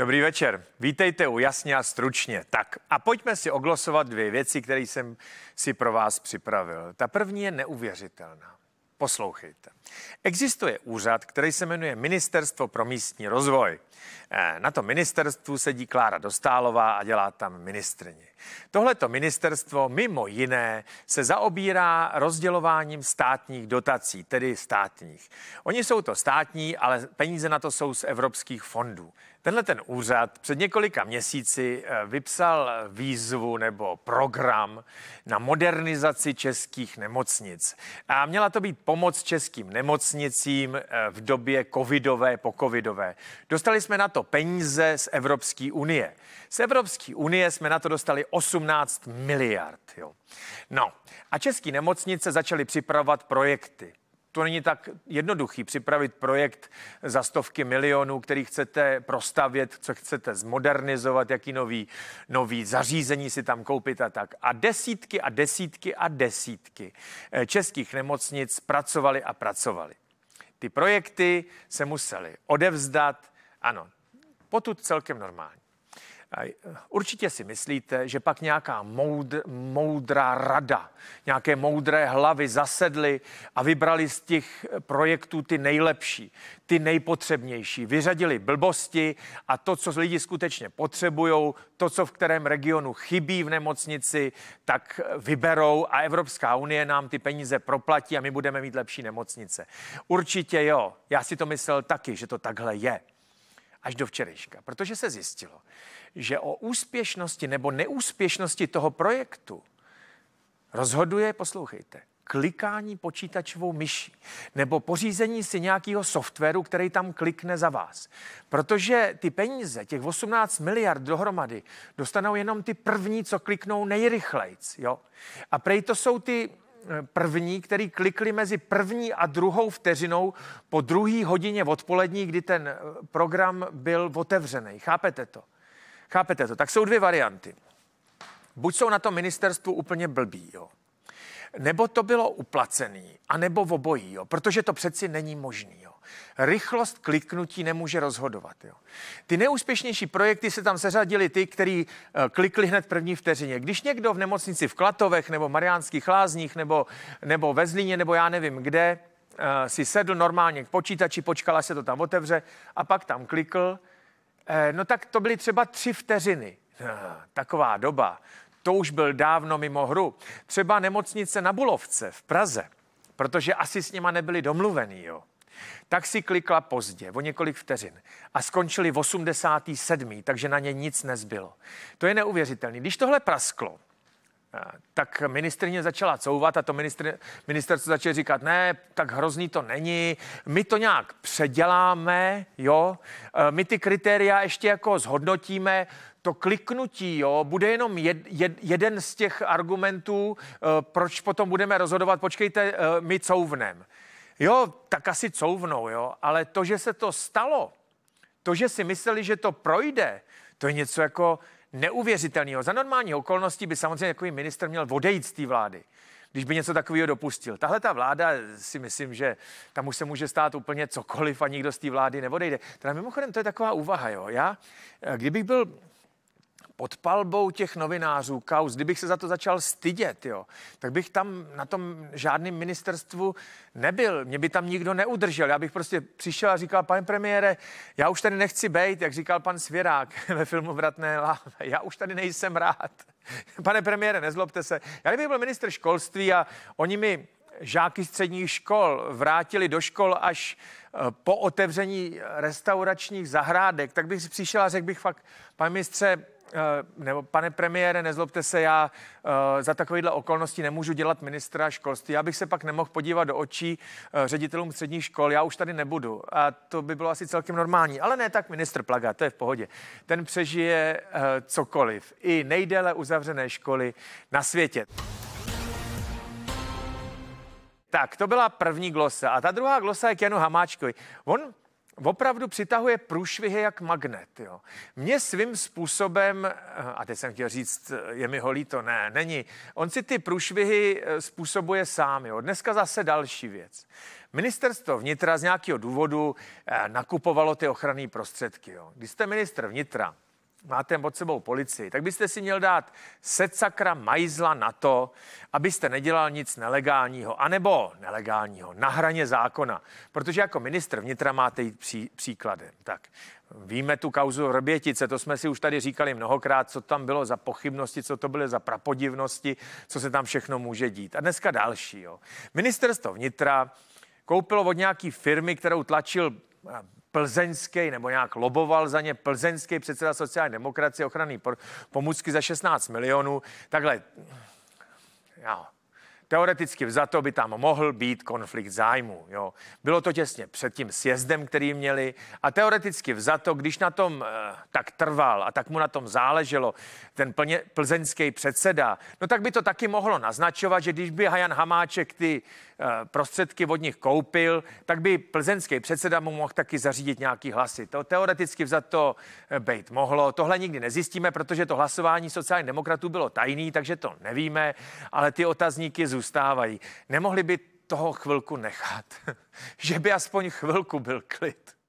Dobrý večer. Vítejte u Jasně a stručně. Tak a pojďme si oglosovat dvě věci, které jsem si pro vás připravil. Ta první je neuvěřitelná. Poslouchejte. Existuje úřad, který se jmenuje Ministerstvo pro místní rozvoj. Eh, na to ministerstvu sedí Klára Dostálová a dělá tam ministrně. Tohleto ministerstvo mimo jiné se zaobírá rozdělováním státních dotací, tedy státních. Oni jsou to státní, ale peníze na to jsou z evropských fondů. Tenhle ten úřad před několika měsíci eh, vypsal eh, výzvu nebo program na modernizaci českých nemocnic. A měla to být pomoc českým nemocnicím eh, v době covidové, covidové. Dostali jsme na to peníze z Evropské unie. Z Evropské unie jsme na to dostali 18 miliard. Jo. No a české nemocnice začaly připravovat projekty to není tak jednoduchý připravit projekt za stovky milionů, který chcete prostavět, co chcete zmodernizovat, jaký nový, nový zařízení si tam koupit a tak. A desítky a desítky a desítky eh, českých nemocnic pracovali a pracovali. Ty projekty se musely odevzdat, ano, potud celkem normálně. Eh, určitě si myslíte, že pak nějaká moudr, moudrá rada, nějaké moudré hlavy zasedly a vybrali z těch projektů ty nejlepší, ty nejpotřebnější. Vyřadili blbosti a to, co lidi skutečně potřebují, to, co v kterém regionu chybí v nemocnici, tak eh, vyberou a Evropská unie nám ty peníze proplatí a my budeme mít lepší nemocnice. Určitě jo, já si to myslel taky, že to takhle je až do včerejška, protože se zjistilo, že o úspěšnosti nebo neúspěšnosti toho projektu rozhoduje, poslouchejte, klikání počítačovou myší nebo pořízení si nějakého softwaru, který tam klikne za vás. Protože ty peníze, těch 18 miliard dohromady, dostanou jenom ty první, co kliknou nejrychlejc. Jo? A prej to jsou ty první, který klikli mezi první a druhou vteřinou po druhé hodině odpolední, kdy ten eh, program byl otevřený. Chápete to? Chápete to? Tak jsou dvě varianty. Buď jsou na to ministerstvu úplně blbí, jo nebo to bylo uplacený, anebo v obojí, jo, protože to přeci není možný. Jo. Rychlost kliknutí nemůže rozhodovat. Jo. Ty neúspěšnější projekty se tam seřadily ty, který eh, klikli hned první vteřině. Když někdo v nemocnici v Klatovech nebo Mariánských lázních nebo, nebo ve Zlíně nebo já nevím kde eh, si sedl normálně k počítači, počkala se to tam otevře a pak tam klikl, eh, no tak to byly třeba tři vteřiny. Taková doba, to už byl dávno mimo hru. Třeba nemocnice na Bulovce v Praze, protože asi s nima nebyli domluvený, jo. Tak si klikla pozdě, o několik vteřin, a skončili v 87. takže na ně nic nezbylo. To je neuvěřitelné. Když tohle prasklo, eh, tak ministrně začala couvat a to ministr, ministerstvo začalo říkat, ne, tak hrozný to není, my to nějak předěláme, jo, eh, my ty kritéria ještě jako zhodnotíme, to kliknutí jo, bude jenom jed, jed, jeden z těch argumentů, eh, proč potom budeme rozhodovat, počkejte, eh, my couvnem. Jo, tak asi couvnou, jo, ale to, že se to stalo, to, že si mysleli, že to projde, to je něco jako neuvěřitelného. Za normální okolností by samozřejmě takový minister měl odejít z té vlády když by něco takového dopustil. Tahle ta vláda si myslím, že tam už se může stát úplně cokoliv a nikdo z té vlády neodejde. Teda mimochodem, to je taková úvaha. Jo? Já, eh, kdybych byl pod palbou těch novinářů, kauz, kdybych se za to začal stydět, jo, tak bych tam na tom žádném ministerstvu nebyl. Mě by tam nikdo neudržel. Já bych prostě přišel a říkal, pane premiére, já už tady nechci bejt, jak říkal pan Svěrák ve filmu Vratné láve. Já už tady nejsem rád. Pane premiére, nezlobte se. Já bych byl minister školství a oni mi žáky středních škol vrátili do škol až eh, po otevření restauračních zahrádek, tak bych přišel a řekl bych fakt, pane ministře, Eh, nebo pane premiére, nezlobte se, já eh, za takovýhle okolnosti nemůžu dělat ministra školství. Já bych se pak nemohl podívat do očí eh, ředitelům středních škol, já už tady nebudu. A to by bylo asi celkem normální. Ale ne tak ministr Plaga, to je v pohodě. Ten přežije cokoliv. I nejdéle uzavřené školy na světě. Tak, to byla první glosa. A ta druhá glosa je k Janu Hamáčkovi. On opravdu přitahuje průšvihy jak magnet. Jo. Mě svým způsobem, eh, a teď jsem chtěl říct, eh, je mi holí to, ne, není. On si ty průšvihy eh, způsobuje sám. Jo. Dneska zase další věc. Ministerstvo vnitra z nějakého důvodu nakupovalo ty ochranné prostředky. Jo. Když jste minister vnitra, máte pod sebou policii, tak byste si měl dát secakra majzla na to, abyste nedělal nic nelegálního, anebo nelegálního, na hraně zákona. Protože jako ministr vnitra máte jít pří, příkladem. Tak Víme tu kauzu Rbětice, to jsme si už tady říkali mnohokrát, co tam bylo za pochybnosti, co to bylo za prapodivnosti, co se tam všechno může dít. A dneska další. Jo. Ministerstvo vnitra koupilo od nějaký firmy, kterou tlačil eh, plzeňský, nebo nějak loboval za ně plzeňský předseda sociální demokracie ochranný pomůcky za 16 milionů. Takhle, já teoreticky vzato by tam mohl být konflikt zájmu. Jo. Bylo to těsně před tím sjezdem, který měli a teoreticky vzato, když na tom e, tak trval a tak mu na tom záleželo ten plně, plzeňský předseda, no tak by to taky mohlo naznačovat, že když by Hajan Hamáček ty e, prostředky od nich koupil, tak by plzeňský předseda mu mohl taky zařídit nějaký hlasy. To teoreticky vzato eh, být mohlo. Tohle nikdy nezjistíme, protože to hlasování sociálních demokratů bylo tajný, takže to nevíme, ale ty otazníky z zůstávají. Nemohli by toho chvilku nechat, že by aspoň chvilku byl klid.